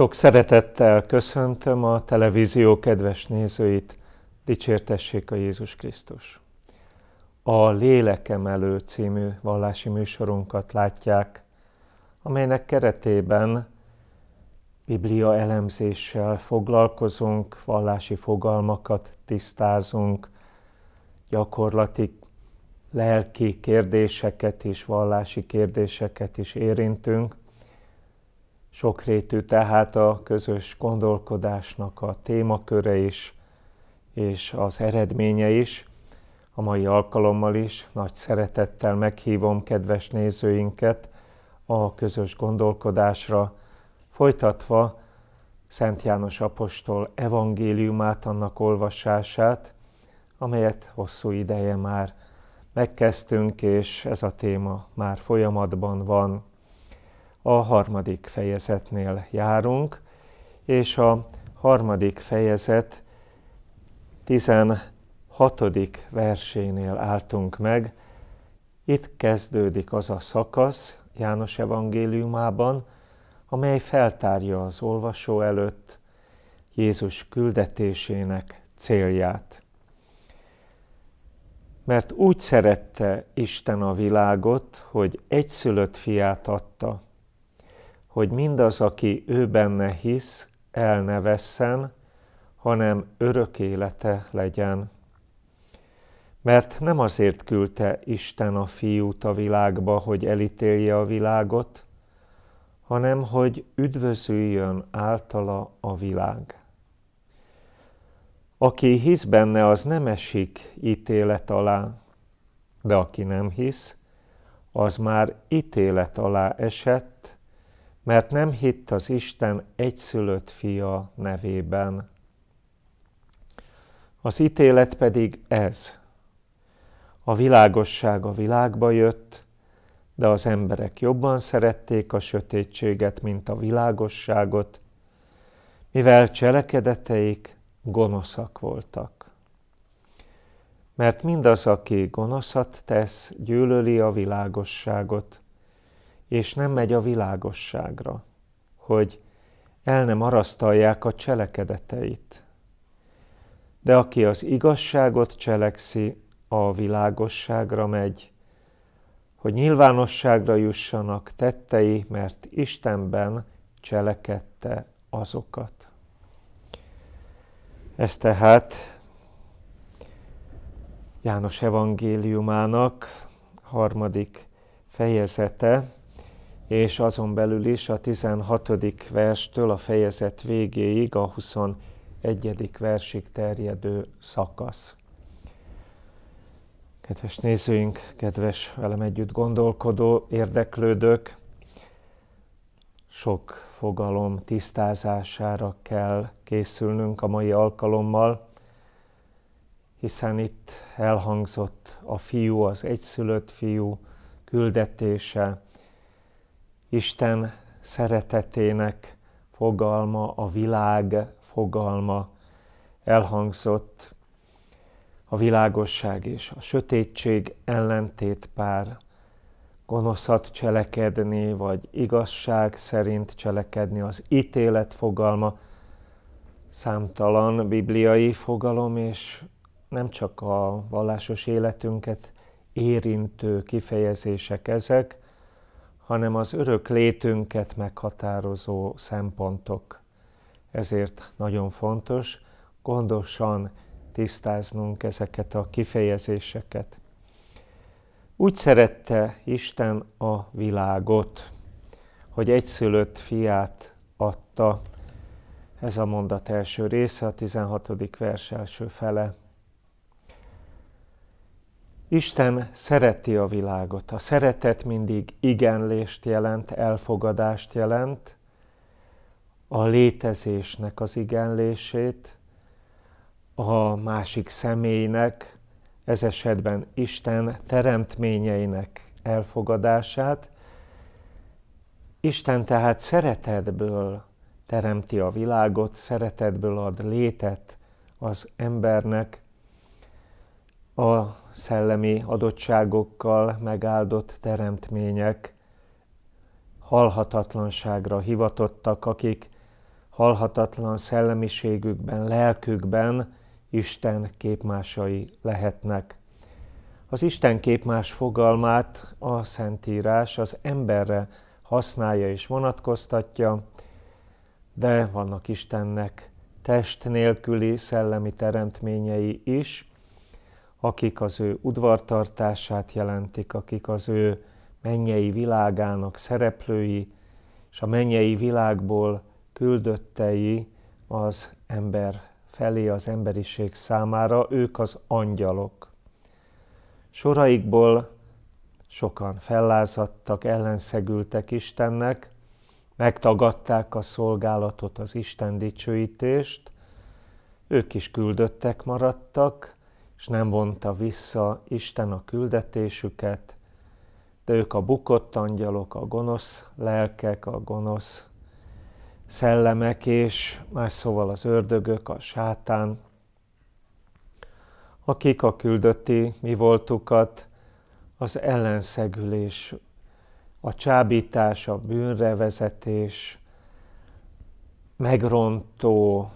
Sok szeretettel köszöntöm a televízió kedves nézőit, dicsértessék a Jézus Krisztus! A Lélekem elő című vallási műsorunkat látják, amelynek keretében Biblia elemzéssel foglalkozunk, vallási fogalmakat tisztázunk, gyakorlati lelki kérdéseket is, vallási kérdéseket is érintünk, sokrétű tehát a közös gondolkodásnak a témaköre is, és az eredménye is. A mai alkalommal is nagy szeretettel meghívom kedves nézőinket a közös gondolkodásra, folytatva Szent János Apostol evangéliumát, annak olvasását, amelyet hosszú ideje már megkezdtünk, és ez a téma már folyamatban van a harmadik fejezetnél járunk, és a harmadik fejezet 16. versénél álltunk meg. Itt kezdődik az a szakasz János evangéliumában, amely feltárja az olvasó előtt Jézus küldetésének célját. Mert úgy szerette Isten a világot, hogy egyszülött fiát adta, hogy mindaz, aki ő benne hisz, el ne vesszen, hanem örök élete legyen. Mert nem azért küldte Isten a fiút a világba, hogy elítélje a világot, hanem hogy üdvözüljön általa a világ. Aki hisz benne, az nem esik ítélet alá, de aki nem hisz, az már ítélet alá esett, mert nem hitt az Isten egyszülött fia nevében. Az ítélet pedig ez. A világosság a világba jött, de az emberek jobban szerették a sötétséget, mint a világosságot, mivel cselekedeteik gonoszak voltak. Mert mindaz, aki gonoszat tesz, gyűlöli a világosságot, és nem megy a világosságra, hogy el nem arasztalják a cselekedeteit. De aki az igazságot cselekszi, a világosságra megy, hogy nyilvánosságra jussanak tettei, mert Istenben cselekedte azokat. Ez tehát János evangéliumának harmadik fejezete, és azon belül is a 16. verstől a fejezet végéig a 21. versig terjedő szakasz. Kedves nézőink, kedves velem együtt gondolkodó, érdeklődők, sok fogalom tisztázására kell készülnünk a mai alkalommal, hiszen itt elhangzott a fiú, az egyszülött fiú küldetése, Isten szeretetének fogalma, a világ fogalma elhangzott, a világosság és a sötétség pár, gonoszat cselekedni, vagy igazság szerint cselekedni, az ítélet fogalma, számtalan bibliai fogalom, és nem csak a vallásos életünket érintő kifejezések ezek, hanem az örök létünket meghatározó szempontok. Ezért nagyon fontos gondosan tisztáznunk ezeket a kifejezéseket. Úgy szerette Isten a világot, hogy egyszülött fiát adta. Ez a mondat első része, a 16. vers első fele. Isten szereti a világot. A szeretet mindig igenlést jelent, elfogadást jelent, a létezésnek az igenlését, a másik személynek, ez esetben Isten teremtményeinek elfogadását. Isten tehát szeretetből teremti a világot, szeretetből ad létet az embernek. A szellemi adottságokkal megáldott teremtmények, halhatatlanságra hivatottak, akik halhatatlan szellemiségükben, lelkükben Isten képmásai lehetnek. Az Isten képmás fogalmát a Szentírás az emberre használja és vonatkoztatja, de vannak Istennek test nélküli szellemi teremtményei is, akik az ő udvartartását jelentik, akik az ő mennyei világának szereplői, és a mennyei világból küldöttei az ember felé, az emberiség számára, ők az angyalok. Soraikból sokan fellázadtak, ellenszegültek Istennek, megtagadták a szolgálatot, az Isten dicsőítést, ők is küldöttek maradtak, és nem vonta vissza Isten a küldetésüket, de ők a bukott angyalok, a gonosz lelkek, a gonosz szellemek, és más szóval az ördögök, a sátán, akik a küldötti mi voltukat az ellenszegülés, a csábítás, a bűnrevezetés, megrontó,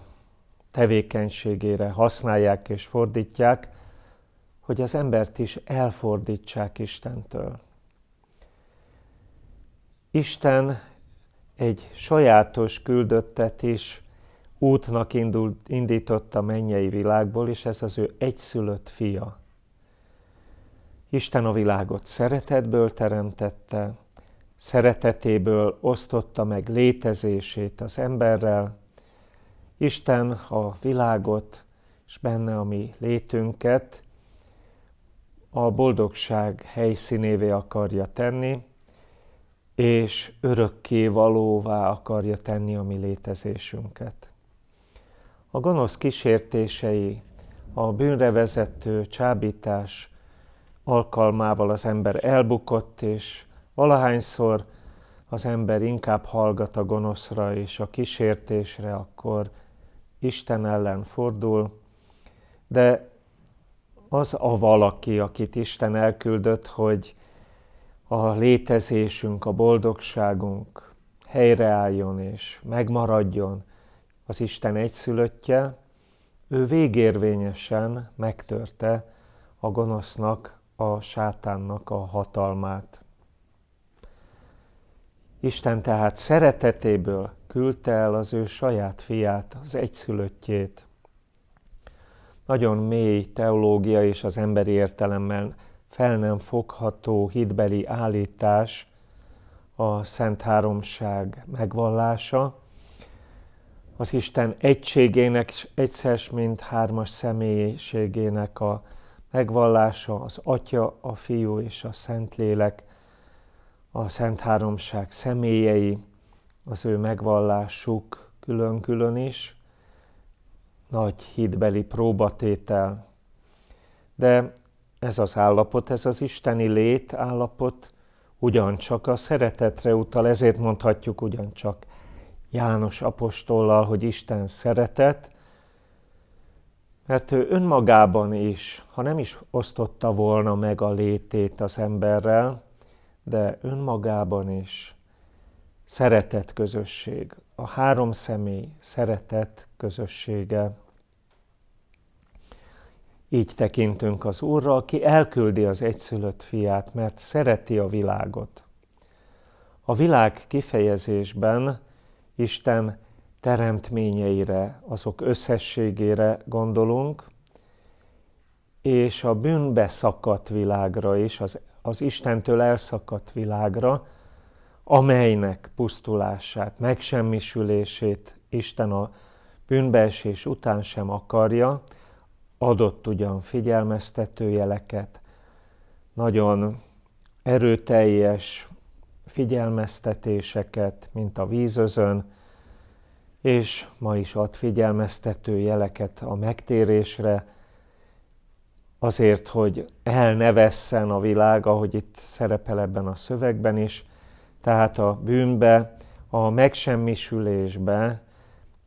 tevékenységére használják és fordítják, hogy az embert is elfordítsák Istentől. Isten egy sajátos küldöttet is útnak indult, indított a mennyei világból, és ez az ő egyszülött fia. Isten a világot szeretetből teremtette, szeretetéből osztotta meg létezését az emberrel, Isten a világot és benne a mi létünket a boldogság helyszínévé akarja tenni, és örökké valóvá akarja tenni a mi létezésünket. A gonosz kísértései, a bűnre vezető csábítás alkalmával az ember elbukott, és valahányszor az ember inkább hallgat a gonoszra és a kísértésre, akkor Isten ellen fordul, de az a valaki, akit Isten elküldött, hogy a létezésünk, a boldogságunk helyreálljon és megmaradjon az Isten egyszülöttje, ő végérvényesen megtörte a gonosznak, a sátánnak a hatalmát. Isten tehát szeretetéből küldte el az ő saját fiát, az egyszülöttjét. Nagyon mély teológia és az emberi értelemmel fel nem fogható hitbeli állítás a Szent Háromság megvallása, az Isten egységének, egyszeres, mint hármas személyiségének a megvallása, az Atya, a Fiú és a Szentlélek, a Szent Háromság személyei, az ő megvallásuk külön-külön is, nagy hitbeli próbatétel. De ez az állapot, ez az isteni lét állapot ugyancsak a szeretetre utal, ezért mondhatjuk ugyancsak János apostollal, hogy Isten szeretet, mert ő önmagában is, ha nem is osztotta volna meg a létét az emberrel, de önmagában is szeretet közösség, a három személy szeretet közössége. Így tekintünk az Úrra, aki elküldi az egyszülött fiát, mert szereti a világot. A világ kifejezésben Isten teremtményeire, azok összességére gondolunk, és a bűnbe szakadt világra is, az, az Istentől elszakadt világra, amelynek pusztulását, megsemmisülését Isten a bűnbeesés után sem akarja, adott ugyan figyelmeztető jeleket, nagyon erőteljes figyelmeztetéseket, mint a vízözön, és ma is ad figyelmeztető jeleket a megtérésre, azért, hogy el ne vesszen a világ, ahogy itt szerepel ebben a szövegben is, tehát a bűnbe, a megsemmisülésbe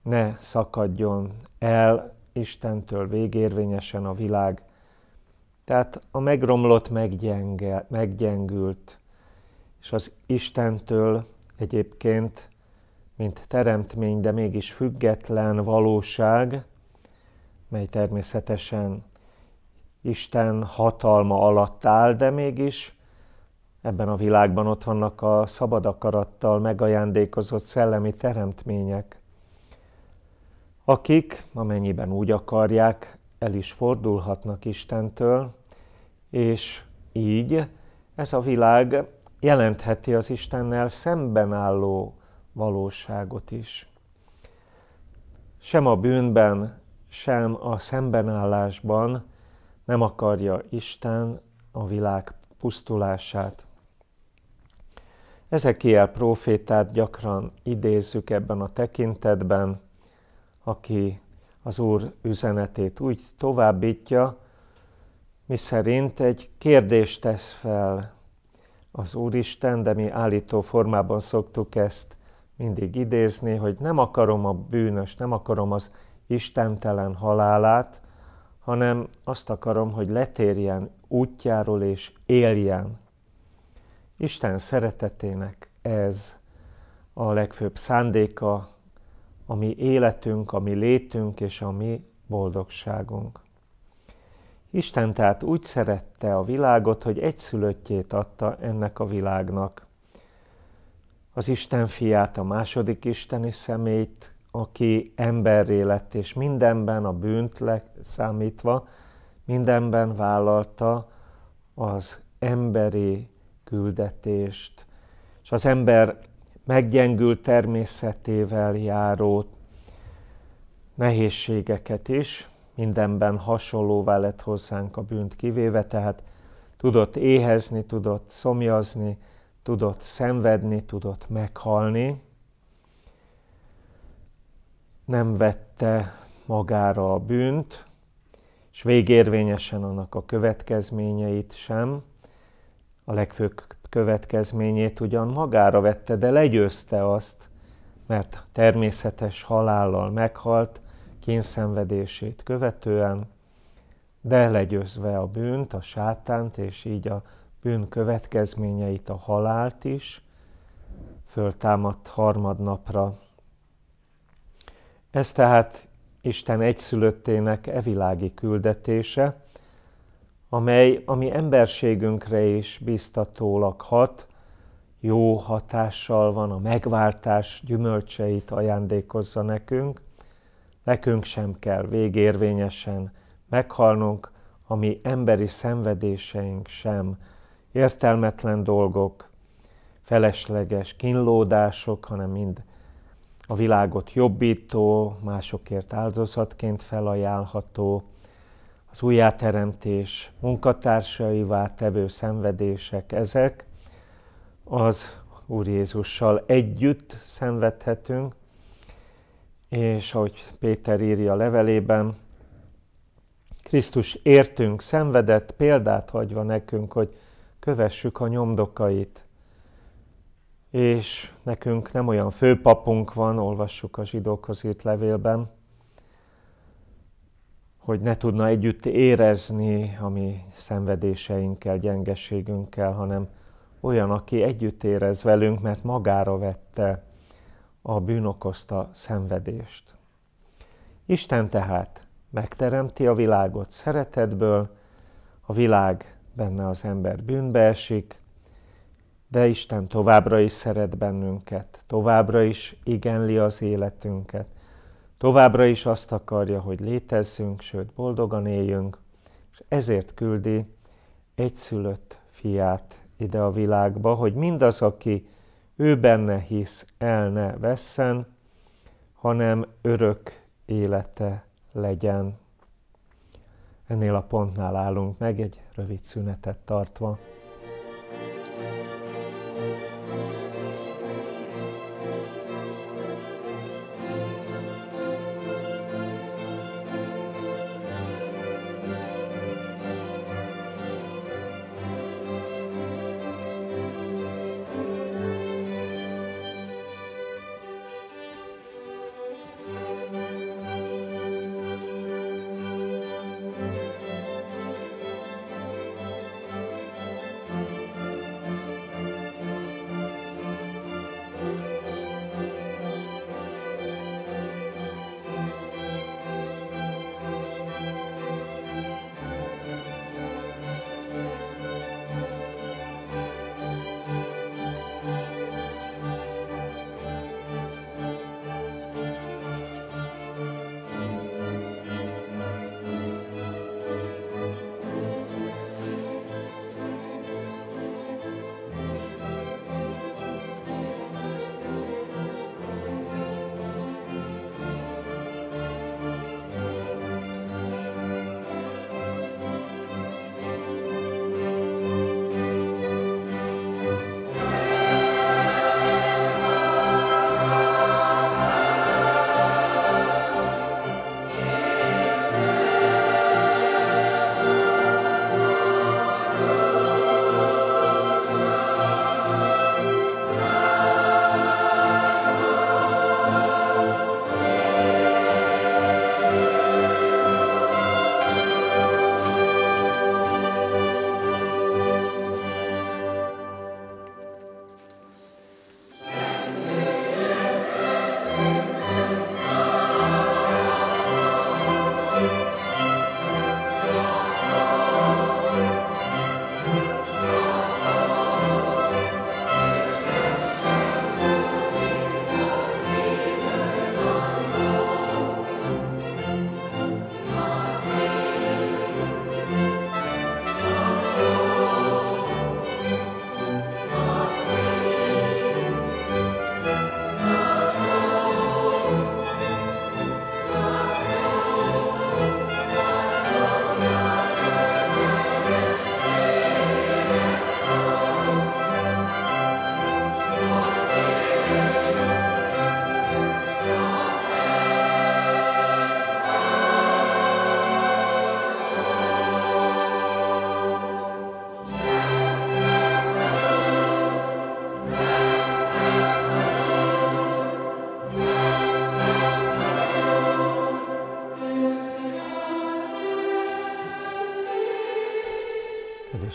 ne szakadjon el Istentől végérvényesen a világ. Tehát a megromlott, meggyenge, meggyengült, és az Istentől egyébként, mint teremtmény, de mégis független valóság, mely természetesen Isten hatalma alatt áll, de mégis Ebben a világban ott vannak a szabad akarattal megajándékozott szellemi teremtmények, akik, amennyiben úgy akarják, el is fordulhatnak Istentől, és így ez a világ jelentheti az Istennel szemben álló valóságot is. Sem a bűnben, sem a szembenállásban nem akarja Isten a világ pusztulását. Ezekiel prófétát gyakran idézzük ebben a tekintetben, aki az Úr üzenetét úgy továbbítja, miszerint egy kérdést tesz fel az Úristen, de mi állító formában szoktuk ezt mindig idézni, hogy nem akarom a bűnös, nem akarom az istentelen halálát, hanem azt akarom, hogy letérjen útjáról és éljen Isten szeretetének ez a legfőbb szándéka, a mi életünk, a mi létünk és a mi boldogságunk. Isten tehát úgy szerette a világot, hogy egyszülöttjét adta ennek a világnak. Az Isten fiát, a második isteni szemét, aki emberré lett, és mindenben a bűnt számítva, mindenben vállalta az emberi küldetést, és az ember meggyengült természetével járó nehézségeket is, mindenben hasonlóvá lett hozzánk a bűnt kivéve, tehát tudott éhezni, tudott szomjazni, tudott szenvedni, tudott meghalni. Nem vette magára a bűnt, és végérvényesen annak a következményeit sem, a legfőbb következményét ugyan magára vette, de legyőzte azt, mert természetes halállal meghalt, kényszenvedését követően, de legyőzve a bűnt, a sátánt, és így a bűn következményeit, a halált is, föltámadt harmadnapra. Ez tehát Isten egyszülöttének evilági küldetése, amely a mi emberségünkre is biztatólag hat, jó hatással van, a megváltás gyümölcseit ajándékozza nekünk, nekünk sem kell végérvényesen meghalnunk, a mi emberi szenvedéseink sem értelmetlen dolgok, felesleges kínlódások, hanem mind a világot jobbító, másokért áldozatként felajánlható, az újjáteremtés munkatársaivá tevő szenvedések ezek, az Úr Jézussal együtt szenvedhetünk, és ahogy Péter írja a levelében, Krisztus értünk szenvedett, példát hagyva nekünk, hogy kövessük a nyomdokait. És nekünk nem olyan főpapunk van, olvassuk a zsidókhoz írt levélben, hogy ne tudna együtt érezni a mi szenvedéseinkkel, gyengeségünkkel, hanem olyan, aki együtt érez velünk, mert magára vette a bűn okozta szenvedést. Isten tehát megteremti a világot szeretetből, a világ benne az ember bűnbe esik, de Isten továbbra is szeret bennünket, továbbra is igenli az életünket, Továbbra is azt akarja, hogy létezzünk, sőt boldogan éljünk, és ezért küldi egyszülött fiát ide a világba, hogy mindaz, aki ő benne hisz, el ne vesszen, hanem örök élete legyen. Ennél a pontnál állunk meg, egy rövid szünetet tartva.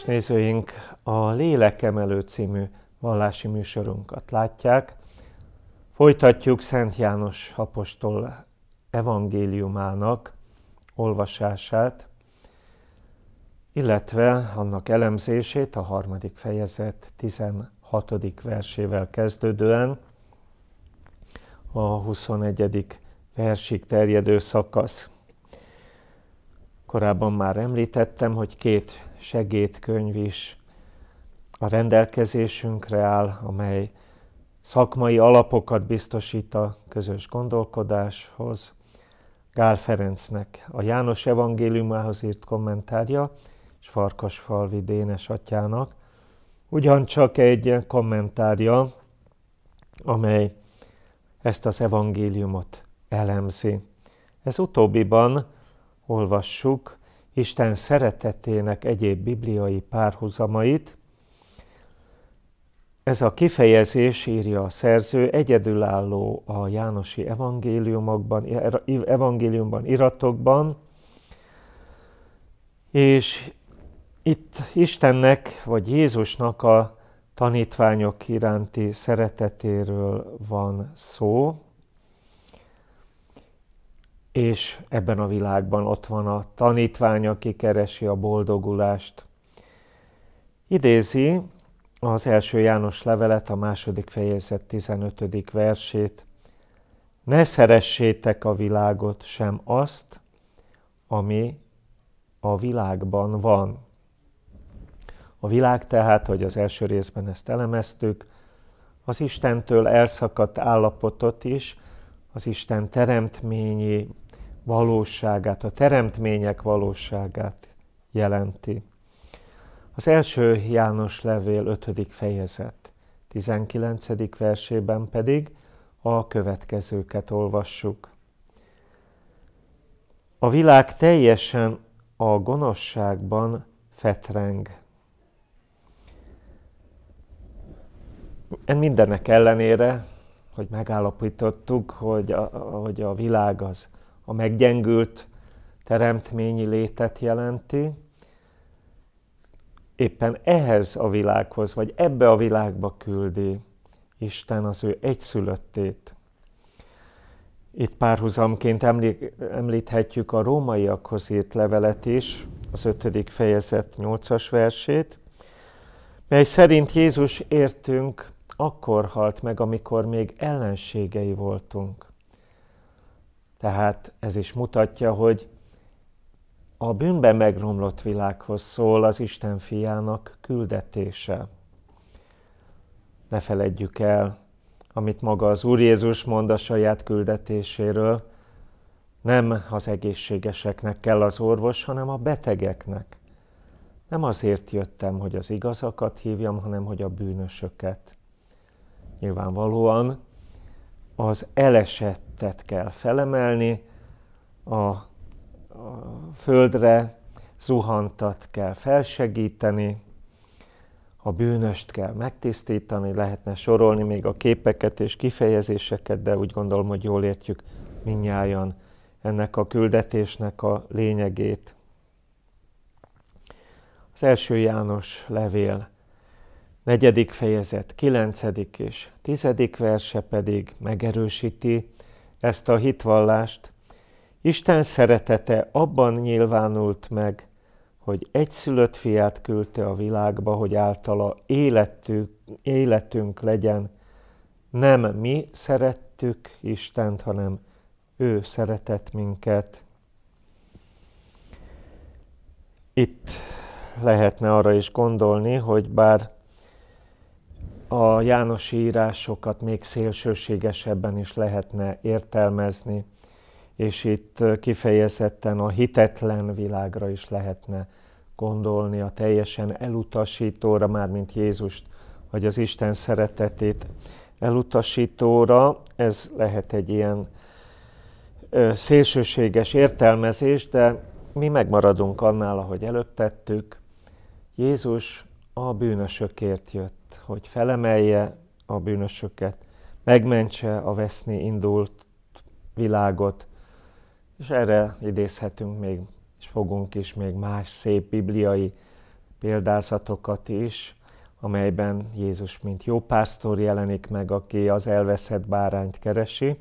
Kedves nézőink, a Lélekemelő című vallási műsorunkat látják. Folytatjuk Szent János apostol evangéliumának olvasását, illetve annak elemzését a harmadik fejezet 16. versével kezdődően a 21. versig terjedő szakasz. Korábban már említettem, hogy két segédkönyv is a rendelkezésünkre áll, amely szakmai alapokat biztosít a közös gondolkodáshoz. Gál Ferencnek a János evangéliumához írt kommentárja, és Farkasfalvi Dénes atyának, ugyancsak egy kommentárja, amely ezt az evangéliumot elemzi. Ez utóbbiban olvassuk Isten szeretetének egyéb bibliai párhuzamait. Ez a kifejezés, írja a szerző, egyedülálló a Jánosi evangéliumokban, er- evangéliumban, iratokban, és itt Istennek vagy Jézusnak a tanítványok iránti szeretetéről van szó, és ebben a világban ott van a tanítvány, aki keresi a boldogulást. Idézi az első János levelet, a második fejezet 15. versét. Ne szeressétek a világot, sem azt, ami a világban van. A világ tehát, hogy az első részben ezt elemeztük, az Istentől elszakadt állapotot is, az Isten teremtményi valóságát, a teremtmények valóságát jelenti. Az első János levél 5. fejezet 19. versében pedig a következőket olvassuk. A világ teljesen a gonoszságban fetreng. En Mindennek ellenére, hogy megállapítottuk, hogy a, hogy a világ az a meggyengült teremtményi létet jelenti, éppen ehhez a világhoz, vagy ebbe a világba küldi Isten az ő egyszülöttét. Itt párhuzamként említhetjük a rómaiakhoz írt levelet is, az 5. fejezet 8 versét, mely szerint Jézus értünk akkor halt meg, amikor még ellenségei voltunk. Tehát ez is mutatja, hogy a bűnben megromlott világhoz szól az Isten fiának küldetése. Ne feledjük el, amit maga az Úr Jézus mond a saját küldetéséről, nem az egészségeseknek kell az orvos, hanem a betegeknek. Nem azért jöttem, hogy az igazakat hívjam, hanem hogy a bűnösöket. Nyilvánvalóan az elesettet kell felemelni, a, a földre zuhantat kell felsegíteni, a bűnöst kell megtisztítani, lehetne sorolni még a képeket és kifejezéseket, de úgy gondolom, hogy jól értjük minnyáján ennek a küldetésnek a lényegét. Az első János levél negyedik fejezet, kilencedik és tizedik verse pedig megerősíti ezt a hitvallást. Isten szeretete abban nyilvánult meg, hogy egyszülött fiát küldte a világba, hogy általa életünk, életünk legyen. Nem mi szerettük Istent, hanem ő szeretett minket. Itt lehetne arra is gondolni, hogy bár a János írásokat még szélsőségesebben is lehetne értelmezni, és itt kifejezetten a hitetlen világra is lehetne gondolni, a teljesen elutasítóra, mármint Jézust, vagy az Isten szeretetét elutasítóra. Ez lehet egy ilyen szélsőséges értelmezés, de mi megmaradunk annál, ahogy előbb tettük. Jézus a bűnösökért jött hogy felemelje a bűnösöket, megmentse a veszni indult világot, és erre idézhetünk még, és fogunk is még más szép bibliai példázatokat is, amelyben Jézus, mint jó pásztor jelenik meg, aki az elveszett bárányt keresi,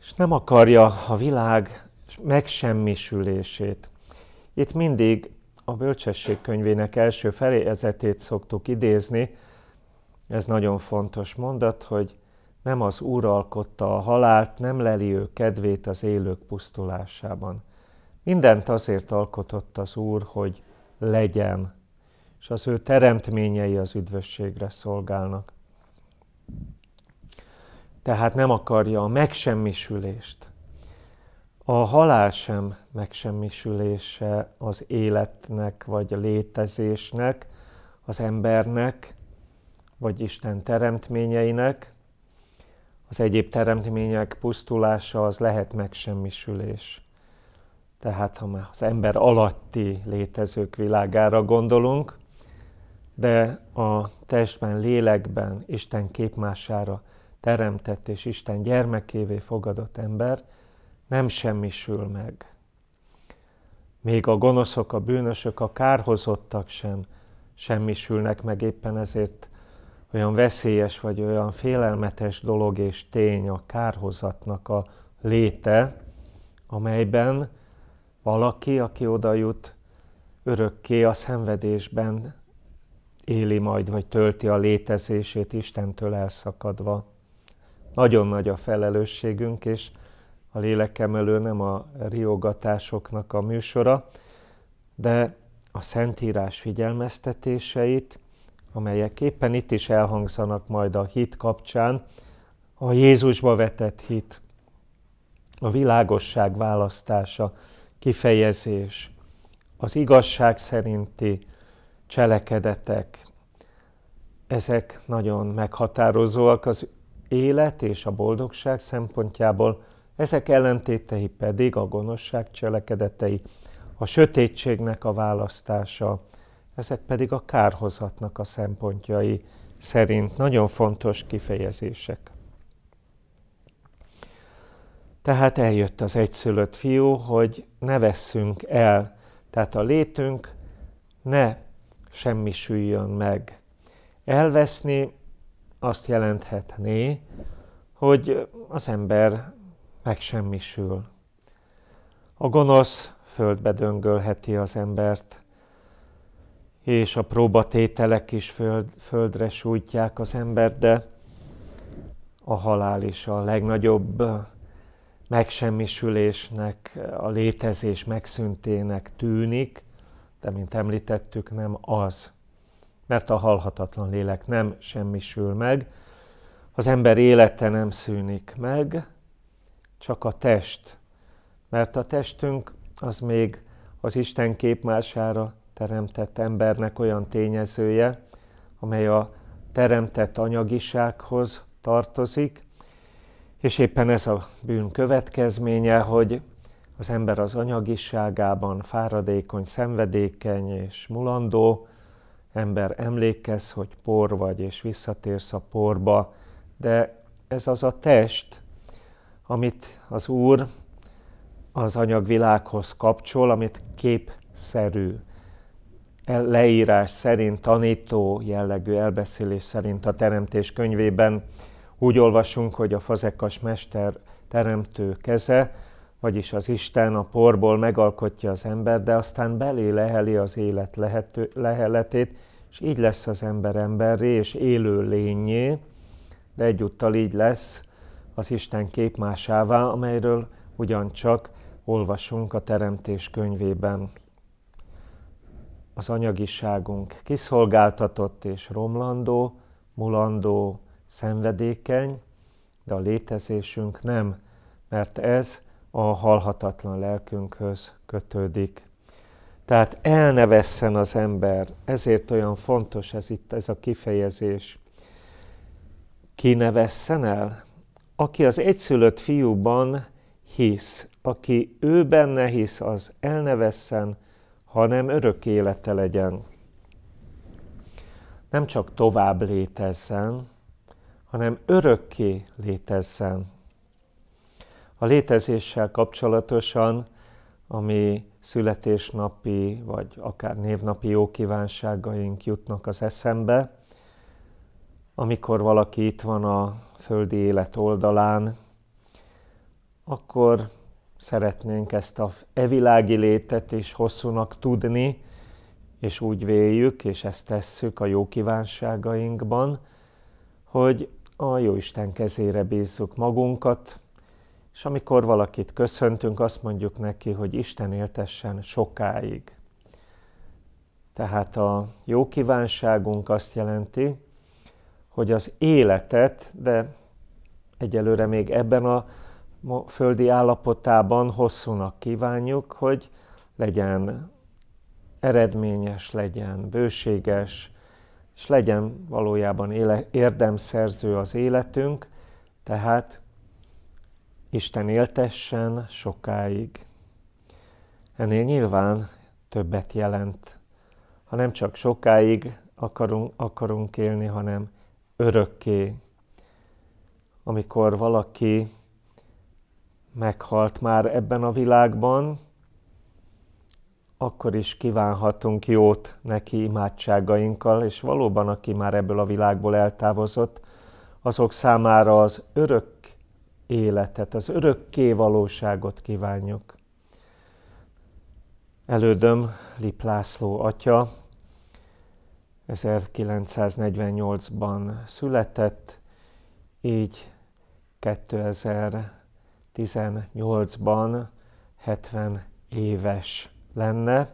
és nem akarja a világ megsemmisülését. Itt mindig a bölcsesség könyvének első fejezetét szoktuk idézni. Ez nagyon fontos mondat, hogy nem az Úr alkotta a halált, nem leli ő kedvét az élők pusztulásában. Mindent azért alkotott az Úr, hogy legyen, és az ő teremtményei az üdvösségre szolgálnak. Tehát nem akarja a megsemmisülést, a halál sem megsemmisülése az életnek, vagy a létezésnek, az embernek, vagy Isten teremtményeinek. Az egyéb teremtmények pusztulása az lehet megsemmisülés. Tehát ha már az ember alatti létezők világára gondolunk, de a testben, lélekben Isten képmására teremtett és Isten gyermekévé fogadott ember – nem semmisül meg. Még a gonoszok, a bűnösök, a kárhozottak sem semmisülnek meg, éppen ezért olyan veszélyes vagy olyan félelmetes dolog és tény a kárhozatnak a léte, amelyben valaki, aki oda jut, örökké a szenvedésben éli majd, vagy tölti a létezését Istentől elszakadva. Nagyon nagy a felelősségünk, és a lélekemelő nem a riogatásoknak a műsora, de a Szentírás figyelmeztetéseit, amelyek éppen itt is elhangzanak majd a hit kapcsán, a Jézusba vetett hit, a világosság választása, kifejezés, az igazság szerinti cselekedetek, ezek nagyon meghatározóak az élet és a boldogság szempontjából, ezek ellentétei pedig a gonoszság cselekedetei, a sötétségnek a választása, ezek pedig a kárhozatnak a szempontjai szerint nagyon fontos kifejezések. Tehát eljött az egyszülött fiú, hogy ne vesszünk el, tehát a létünk ne semmisüljön meg. Elveszni azt jelenthetné, hogy az ember megsemmisül. A gonosz földbe döngölheti az embert, és a próbatételek is föld, földre sújtják az embert, de a halál is a legnagyobb megsemmisülésnek, a létezés megszüntének tűnik, de mint említettük, nem az. Mert a halhatatlan lélek nem semmisül meg, az ember élete nem szűnik meg, csak a test, mert a testünk az még az Isten képmására teremtett embernek olyan tényezője, amely a teremtett anyagisághoz tartozik, és éppen ez a bűn következménye, hogy az ember az anyagiságában fáradékony, szenvedékeny és mulandó, ember emlékez, hogy por vagy, és visszatérsz a porba, de ez az a test, amit az Úr az anyagvilághoz kapcsol, amit képszerű, leírás szerint, tanító jellegű elbeszélés szerint a Teremtés könyvében úgy olvasunk, hogy a fazekas mester teremtő keze, vagyis az Isten a porból megalkotja az embert, de aztán belé leheli az élet lehető, leheletét, és így lesz az ember emberré és élő lényé, de egyúttal így lesz az Isten képmásává, amelyről ugyancsak olvasunk a Teremtés könyvében. Az anyagiságunk kiszolgáltatott és romlandó, mulandó, szenvedékeny, de a létezésünk nem, mert ez a halhatatlan lelkünkhöz kötődik. Tehát elnevesszen az ember, ezért olyan fontos ez itt, ez a kifejezés. Ki el? Aki az egyszülött fiúban hisz, aki ő benne hisz, az elnevesszen, hanem örök élete legyen. Nem csak tovább létezzen, hanem örökké létezzen. A létezéssel kapcsolatosan ami születésnapi, vagy akár névnapi jókívánságaink jutnak az eszembe, amikor valaki itt van a földi élet oldalán, akkor szeretnénk ezt a evilági létet is hosszúnak tudni, és úgy véljük, és ezt tesszük a jó kívánságainkban, hogy a Jóisten kezére bízzuk magunkat, és amikor valakit köszöntünk, azt mondjuk neki, hogy Isten éltessen sokáig. Tehát a jó kívánságunk azt jelenti, hogy az életet, de egyelőre még ebben a földi állapotában hosszúnak kívánjuk, hogy legyen eredményes, legyen bőséges, és legyen valójában éle, érdemszerző az életünk, tehát Isten éltessen sokáig. Ennél nyilván többet jelent, ha nem csak sokáig akarunk, akarunk élni, hanem örökké. Amikor valaki meghalt már ebben a világban, akkor is kívánhatunk jót neki imádságainkkal, és valóban, aki már ebből a világból eltávozott, azok számára az örök életet, az örökké valóságot kívánjuk. Elődöm Lip László atya, 1948-ban született, így 2018-ban 70 éves lenne.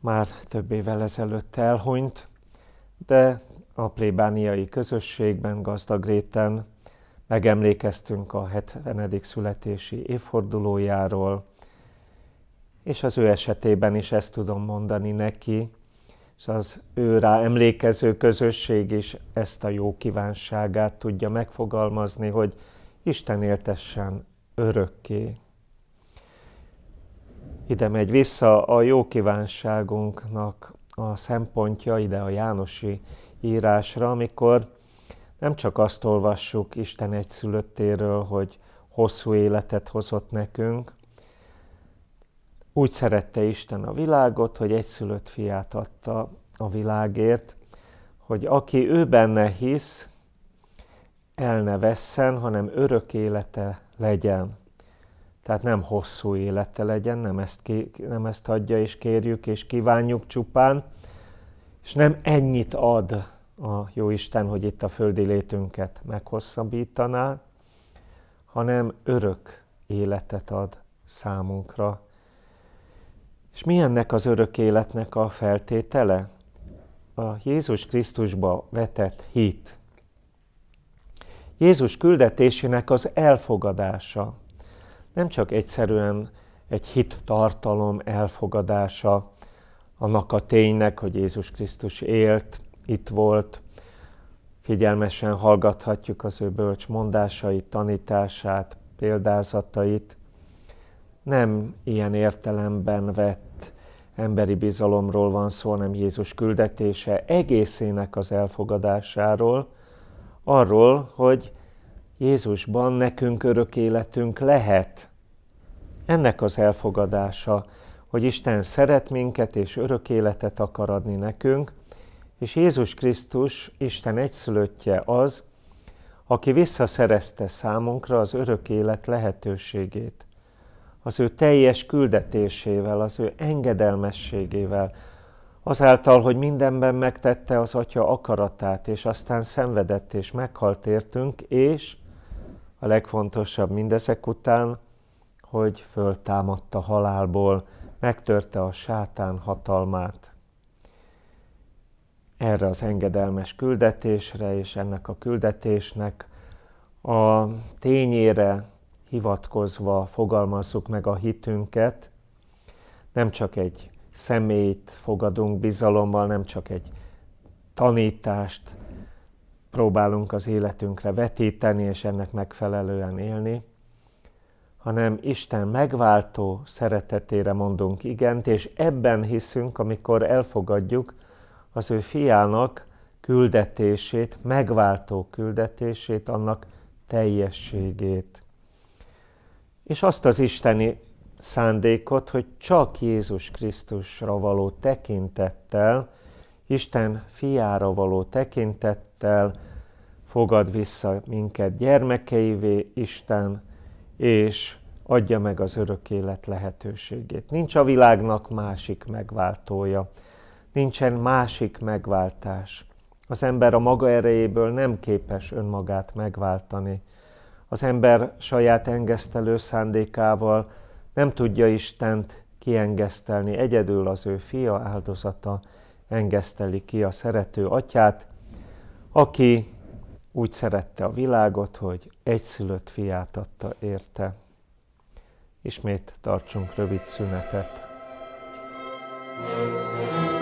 Már több évvel ezelőtt elhunyt, de a plébániai közösségben, gazdag réten megemlékeztünk a 70. születési évfordulójáról, és az ő esetében is ezt tudom mondani neki, és az ő rá emlékező közösség is ezt a jó kívánságát tudja megfogalmazni, hogy Isten éltessen örökké. Ide megy vissza a jó kívánságunknak a szempontja ide a Jánosi írásra, amikor nem csak azt olvassuk Isten egyszülöttéről, hogy hosszú életet hozott nekünk, úgy szerette Isten a világot, hogy egyszülött fiát adta a világért, hogy aki ő benne hisz, el ne vesszen, hanem örök élete legyen. Tehát nem hosszú élete legyen, nem ezt, ki, nem ezt adja és kérjük és kívánjuk csupán, és nem ennyit ad a jó Isten, hogy itt a földi létünket meghosszabbítaná, hanem örök életet ad számunkra és milyennek az örök életnek a feltétele? A Jézus Krisztusba vetett hit. Jézus küldetésének az elfogadása. Nem csak egyszerűen egy hit tartalom elfogadása, annak a ténynek, hogy Jézus Krisztus élt, itt volt, figyelmesen hallgathatjuk az ő bölcs mondásait, tanítását, példázatait, nem ilyen értelemben vett emberi bizalomról van szó, hanem Jézus küldetése egészének az elfogadásáról, arról, hogy Jézusban nekünk örök életünk lehet. Ennek az elfogadása, hogy Isten szeret minket és örök életet akar adni nekünk, és Jézus Krisztus, Isten egyszülöttje az, aki visszaszerezte számunkra az örök élet lehetőségét az ő teljes küldetésével, az ő engedelmességével, azáltal, hogy mindenben megtette az Atya akaratát, és aztán szenvedett és meghalt értünk, és a legfontosabb mindezek után, hogy föltámadta a halálból, megtörte a sátán hatalmát. Erre az engedelmes küldetésre és ennek a küldetésnek a tényére hivatkozva fogalmazzuk meg a hitünket. Nem csak egy személyt fogadunk bizalommal, nem csak egy tanítást próbálunk az életünkre vetíteni és ennek megfelelően élni, hanem Isten megváltó szeretetére mondunk igent, és ebben hiszünk, amikor elfogadjuk az ő fiának küldetését, megváltó küldetését, annak teljességét és azt az isteni szándékot, hogy csak Jézus Krisztusra való tekintettel, Isten fiára való tekintettel fogad vissza minket gyermekeivé Isten, és adja meg az örök élet lehetőségét. Nincs a világnak másik megváltója, nincsen másik megváltás. Az ember a maga erejéből nem képes önmagát megváltani az ember saját engesztelő szándékával nem tudja Istent kiengesztelni, egyedül az ő fia áldozata engeszteli ki a szerető atyát, aki úgy szerette a világot, hogy egyszülött fiát adta érte. Ismét tartsunk rövid szünetet. thank you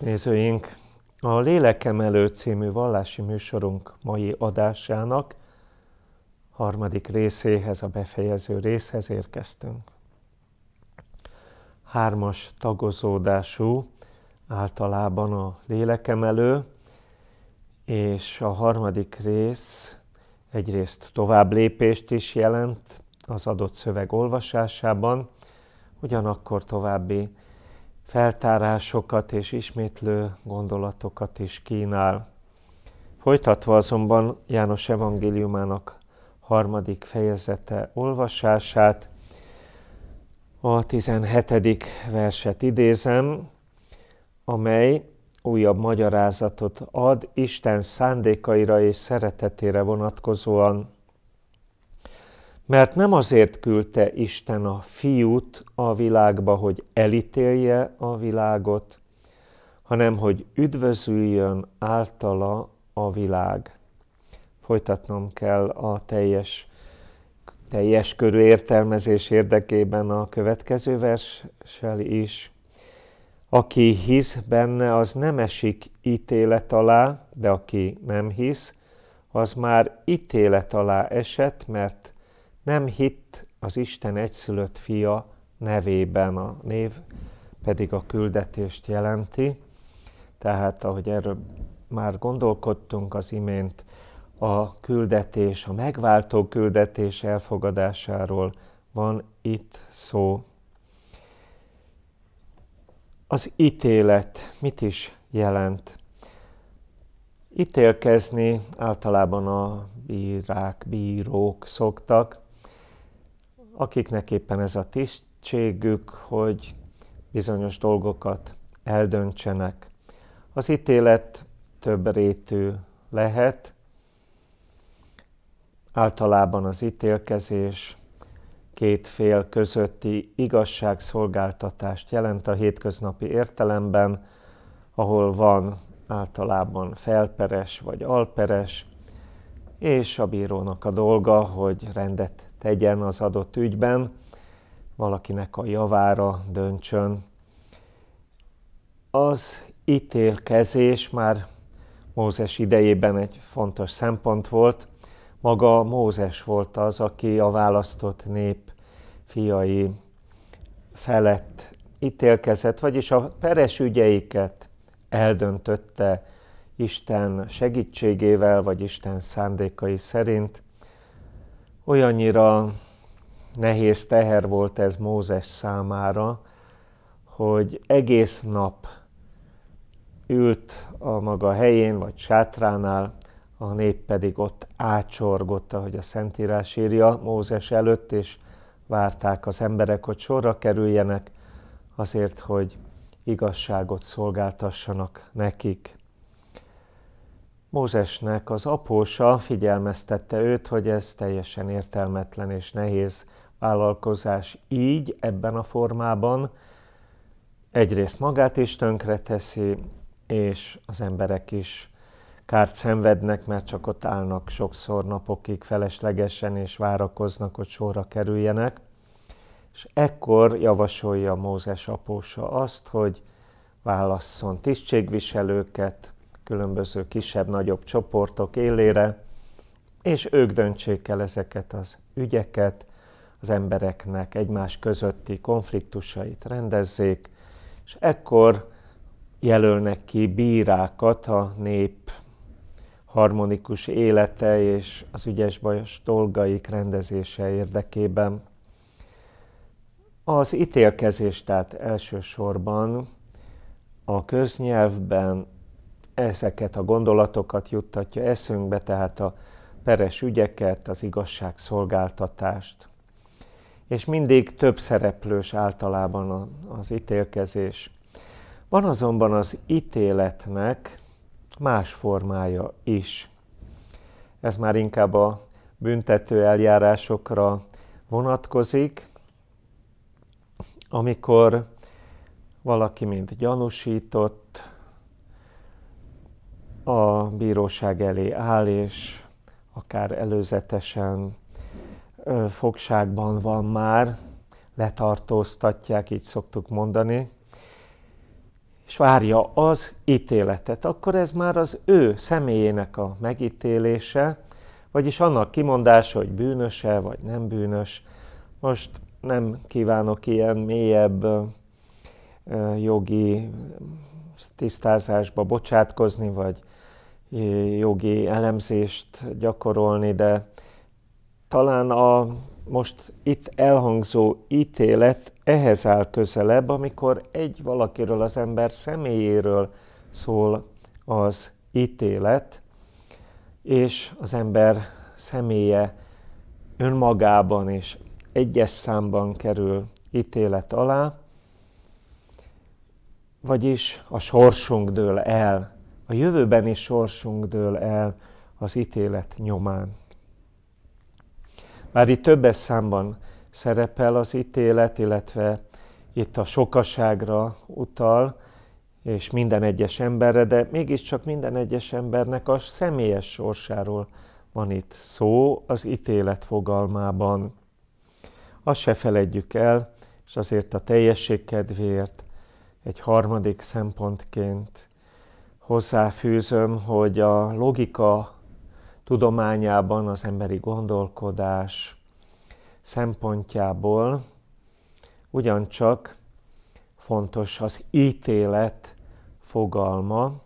nézőink! A Lélekem elő című vallási műsorunk mai adásának harmadik részéhez, a befejező részhez érkeztünk. Hármas tagozódású általában a lélekemelő, és a harmadik rész egyrészt tovább lépést is jelent az adott szöveg olvasásában, ugyanakkor további feltárásokat és ismétlő gondolatokat is kínál. Folytatva azonban János evangéliumának harmadik fejezete olvasását, a 17. verset idézem, amely újabb magyarázatot ad Isten szándékaira és szeretetére vonatkozóan. Mert nem azért küldte Isten a fiút a világba, hogy elítélje a világot, hanem hogy üdvözüljön általa a világ. Folytatnom kell a teljes, teljes körű értelmezés érdekében a következő verssel is. Aki hisz benne, az nem esik ítélet alá, de aki nem hisz, az már ítélet alá esett, mert nem hitt az Isten egyszülött fia nevében a név, pedig a küldetést jelenti. Tehát, ahogy erről már gondolkodtunk az imént, a küldetés, a megváltó küldetés elfogadásáról van itt szó. Az ítélet mit is jelent? Ítélkezni általában a bírák, bírók szoktak, akiknek éppen ez a tisztségük, hogy bizonyos dolgokat eldöntsenek. Az ítélet több rétű lehet, általában az ítélkezés két fél közötti igazságszolgáltatást jelent a hétköznapi értelemben, ahol van általában felperes vagy alperes, és a bírónak a dolga, hogy rendet tegyen az adott ügyben, valakinek a javára döntsön. Az ítélkezés már Mózes idejében egy fontos szempont volt. Maga Mózes volt az, aki a választott nép fiai felett ítélkezett, vagyis a peres ügyeiket eldöntötte Isten segítségével, vagy Isten szándékai szerint olyannyira nehéz teher volt ez Mózes számára, hogy egész nap ült a maga helyén, vagy sátránál, a nép pedig ott ácsorgott, ahogy a Szentírás írja Mózes előtt, és várták az emberek, hogy sorra kerüljenek, azért, hogy igazságot szolgáltassanak nekik. Mózesnek az apósa figyelmeztette őt, hogy ez teljesen értelmetlen és nehéz vállalkozás így, ebben a formában. Egyrészt magát is tönkreteszi, és az emberek is kárt szenvednek, mert csak ott állnak sokszor napokig feleslegesen, és várakoznak, hogy sorra kerüljenek. És ekkor javasolja Mózes apósa azt, hogy válasszon tisztségviselőket, különböző kisebb-nagyobb csoportok élére, és ők döntsék el ezeket az ügyeket, az embereknek egymás közötti konfliktusait rendezzék, és ekkor jelölnek ki bírákat a nép harmonikus élete és az ügyes bajos dolgaik rendezése érdekében. Az ítélkezés tehát elsősorban a köznyelvben ezeket a gondolatokat juttatja eszünkbe, tehát a peres ügyeket, az igazság szolgáltatást. És mindig több szereplős általában az ítélkezés. Van azonban az ítéletnek más formája is. Ez már inkább a büntető eljárásokra vonatkozik, amikor valaki mint gyanúsított, a bíróság elé áll, és akár előzetesen fogságban van már, letartóztatják, így szoktuk mondani, és várja az ítéletet, akkor ez már az ő személyének a megítélése, vagyis annak kimondása, hogy bűnöse vagy nem bűnös. Most nem kívánok ilyen mélyebb jogi tisztázásba bocsátkozni, vagy jogi elemzést gyakorolni, de talán a most itt elhangzó ítélet ehhez áll közelebb, amikor egy valakiről, az ember személyéről szól az ítélet, és az ember személye önmagában és egyes számban kerül ítélet alá, vagyis a sorsunk dől el a is sorsunk dől el az ítélet nyomán. Már itt többes számban szerepel az ítélet, illetve itt a sokaságra utal, és minden egyes emberre, de mégiscsak minden egyes embernek a személyes sorsáról van itt szó az ítélet fogalmában. Azt se feledjük el, és azért a teljesség kedvéért egy harmadik szempontként hozzáfűzöm, hogy a logika tudományában az emberi gondolkodás szempontjából ugyancsak fontos az ítélet fogalma,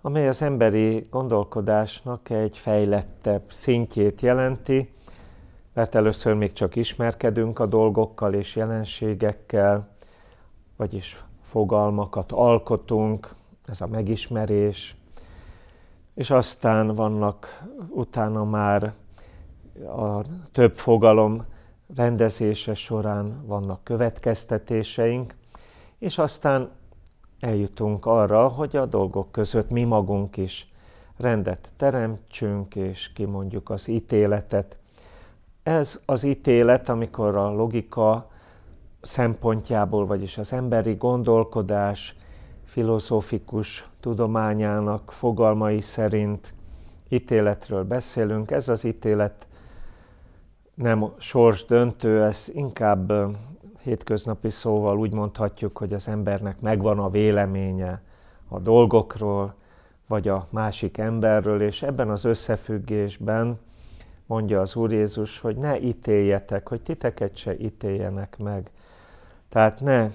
amely az emberi gondolkodásnak egy fejlettebb szintjét jelenti, mert először még csak ismerkedünk a dolgokkal és jelenségekkel, vagyis fogalmakat alkotunk, ez a megismerés, és aztán vannak utána már a több fogalom rendezése során vannak következtetéseink, és aztán eljutunk arra, hogy a dolgok között mi magunk is rendet teremtsünk, és kimondjuk az ítéletet. Ez az ítélet, amikor a logika szempontjából, vagyis az emberi gondolkodás filozófikus tudományának fogalmai szerint ítéletről beszélünk. Ez az ítélet nem sors döntő, ez inkább hétköznapi szóval úgy mondhatjuk, hogy az embernek megvan a véleménye a dolgokról, vagy a másik emberről, és ebben az összefüggésben mondja az Úr Jézus, hogy ne ítéljetek, hogy titeket se ítéljenek meg. Tehát ne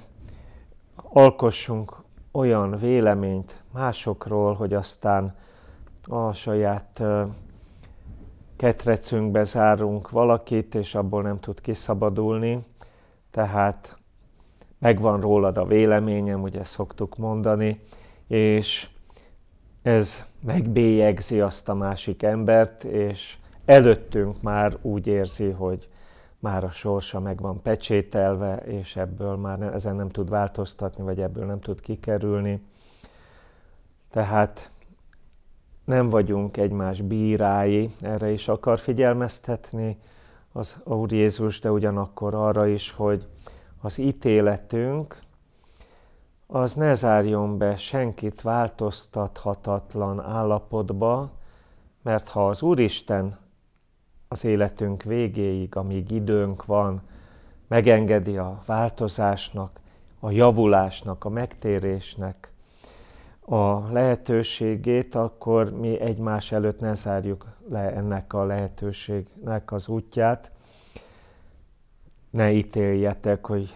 alkossunk olyan véleményt másokról, hogy aztán a saját ketrecünkbe zárunk valakit, és abból nem tud kiszabadulni. Tehát megvan rólad a véleményem, ugye szoktuk mondani, és ez megbélyegzi azt a másik embert, és előttünk már úgy érzi, hogy már a sorsa meg van pecsételve, és ebből már ne, ezen nem tud változtatni, vagy ebből nem tud kikerülni. Tehát nem vagyunk egymás bírái, erre is akar figyelmeztetni az Úr Jézus, de ugyanakkor arra is, hogy az ítéletünk az ne zárjon be senkit változtathatatlan állapotba, mert ha az Úristen az életünk végéig, amíg időnk van, megengedi a változásnak, a javulásnak, a megtérésnek a lehetőségét, akkor mi egymás előtt ne zárjuk le ennek a lehetőségnek az útját. Ne ítéljetek, hogy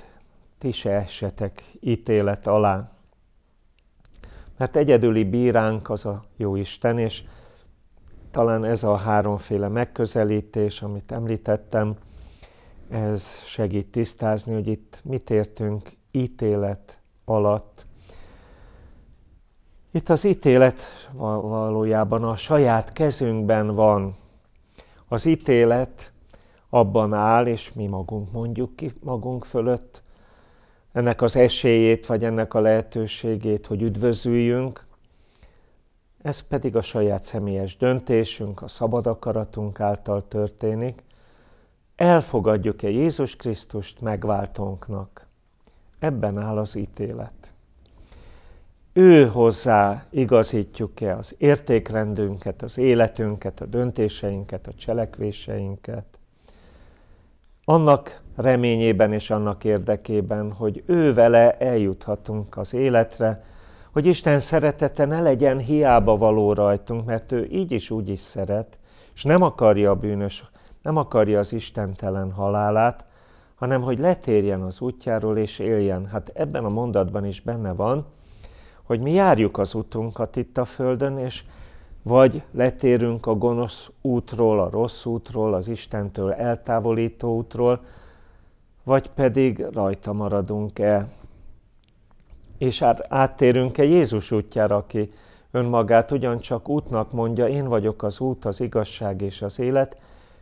ti se essetek ítélet alá. Mert egyedüli bíránk az a jó Isten, és talán ez a háromféle megközelítés, amit említettem, ez segít tisztázni, hogy itt mit értünk ítélet alatt. Itt az ítélet valójában a saját kezünkben van. Az ítélet abban áll, és mi magunk mondjuk ki magunk fölött ennek az esélyét, vagy ennek a lehetőségét, hogy üdvözüljünk, ez pedig a saját személyes döntésünk, a szabad akaratunk által történik. Elfogadjuk-e Jézus Krisztust megváltónknak? Ebben áll az ítélet. Ő hozzá igazítjuk-e az értékrendünket, az életünket, a döntéseinket, a cselekvéseinket? Annak reményében és annak érdekében, hogy ő vele eljuthatunk az életre, hogy Isten szeretete ne legyen hiába való rajtunk, mert ő így is úgy is szeret, és nem akarja a bűnös, nem akarja az istentelen halálát, hanem hogy letérjen az útjáról és éljen. Hát ebben a mondatban is benne van, hogy mi járjuk az utunkat itt a Földön, és vagy letérünk a gonosz útról, a rossz útról, az Istentől eltávolító útról, vagy pedig rajta maradunk-e és hát áttérünk egy Jézus útjára, aki önmagát ugyancsak útnak mondja, én vagyok az út, az igazság és az élet,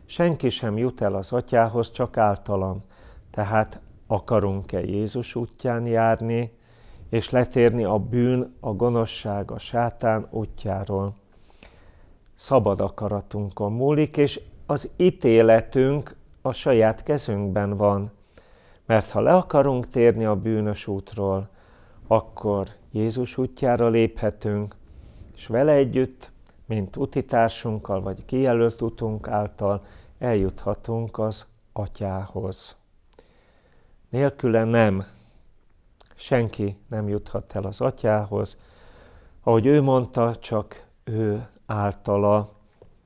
senki sem jut el az atyához, csak általam. Tehát akarunk-e Jézus útján járni, és letérni a bűn, a gonoszság, a sátán útjáról. Szabad akaratunkon múlik, és az ítéletünk a saját kezünkben van. Mert ha le akarunk térni a bűnös útról, akkor Jézus útjára léphetünk, és vele együtt, mint utitársunkkal vagy kijelölt utunk által eljuthatunk az Atyához. Nélküle nem, senki nem juthat el az Atyához, ahogy ő mondta, csak ő általa.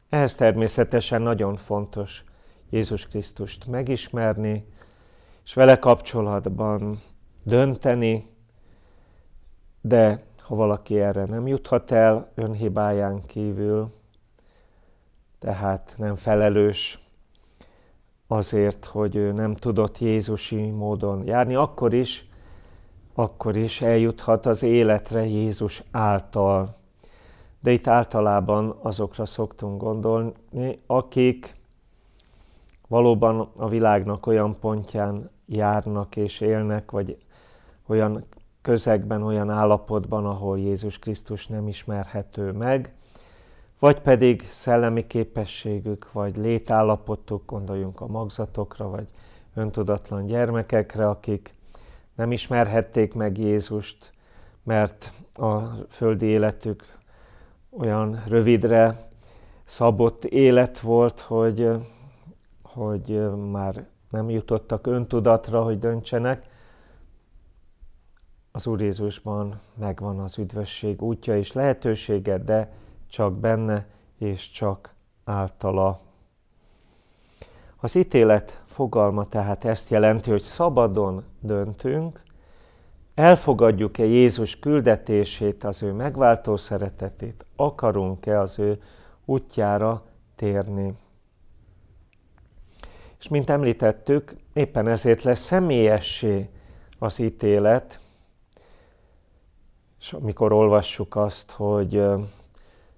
Ehhez természetesen nagyon fontos Jézus Krisztust megismerni, és vele kapcsolatban dönteni, de ha valaki erre nem juthat el önhibáján kívül, tehát nem felelős azért, hogy ő nem tudott Jézusi módon járni, akkor is, akkor is eljuthat az életre Jézus által. De itt általában azokra szoktunk gondolni, akik valóban a világnak olyan pontján járnak és élnek, vagy olyan közegben, olyan állapotban, ahol Jézus Krisztus nem ismerhető meg, vagy pedig szellemi képességük, vagy létállapotuk, gondoljunk a magzatokra, vagy öntudatlan gyermekekre, akik nem ismerhették meg Jézust, mert a földi életük olyan rövidre szabott élet volt, hogy, hogy már nem jutottak öntudatra, hogy döntsenek, az Úr Jézusban megvan az üdvösség útja és lehetősége, de csak benne és csak általa. Az ítélet fogalma tehát ezt jelenti, hogy szabadon döntünk, elfogadjuk-e Jézus küldetését, az ő megváltó szeretetét, akarunk-e az ő útjára térni. És mint említettük, éppen ezért lesz személyessé az ítélet, és amikor olvassuk azt, hogy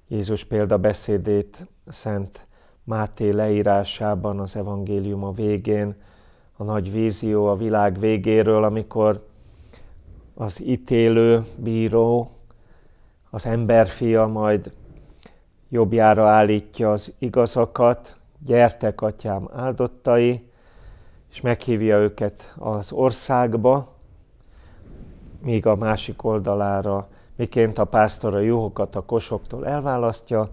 Jézus példa beszédét Szent Máté leírásában az evangélium a végén, a nagy vízió a világ végéről, amikor az ítélő bíró, az emberfia majd jobbjára állítja az igazakat, gyertek, atyám áldottai, és meghívja őket az országba, míg a másik oldalára, miként a pásztor a juhokat a kosoktól elválasztja,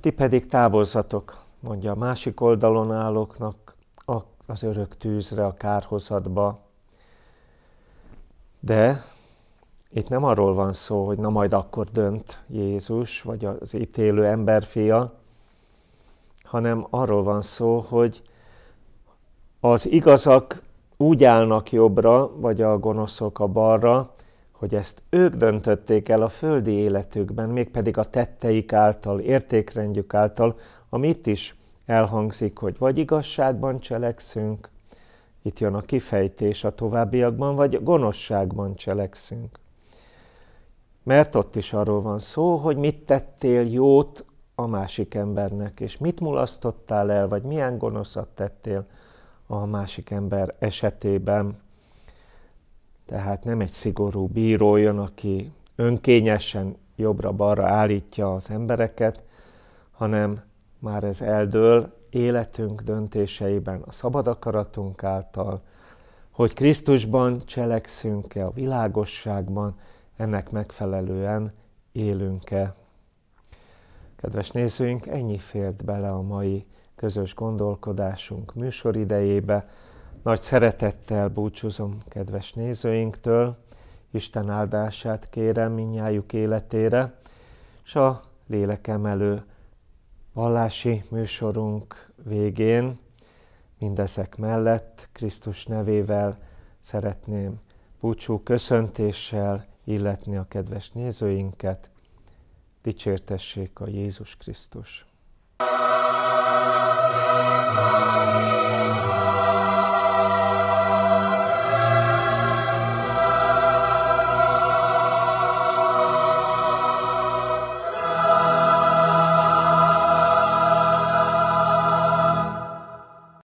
ti pedig távozzatok, mondja a másik oldalon állóknak az örök tűzre, a kárhozatba. De itt nem arról van szó, hogy na majd akkor dönt Jézus, vagy az ítélő emberfia, hanem arról van szó, hogy az igazak úgy állnak jobbra, vagy a gonoszok a balra, hogy ezt ők döntötték el a földi életükben, mégpedig a tetteik által, értékrendjük által, amit is elhangzik, hogy vagy igazságban cselekszünk, itt jön a kifejtés a továbbiakban, vagy gonoszságban cselekszünk. Mert ott is arról van szó, hogy mit tettél jót a másik embernek, és mit mulasztottál el, vagy milyen gonoszat tettél a másik ember esetében. Tehát nem egy szigorú bíró jön, aki önkényesen jobbra-balra állítja az embereket, hanem már ez eldől életünk döntéseiben, a szabad akaratunk által, hogy Krisztusban cselekszünk-e a világosságban, ennek megfelelően élünk-e. Kedves nézőink, ennyi fért bele a mai közös gondolkodásunk műsoridejébe. Nagy szeretettel búcsúzom kedves nézőinktől, Isten áldását kérem minnyájuk életére, és a lélekemelő vallási műsorunk végén mindezek mellett Krisztus nevével szeretném búcsú köszöntéssel illetni a kedves nézőinket. Dicsértessék a Jézus Krisztus! thank you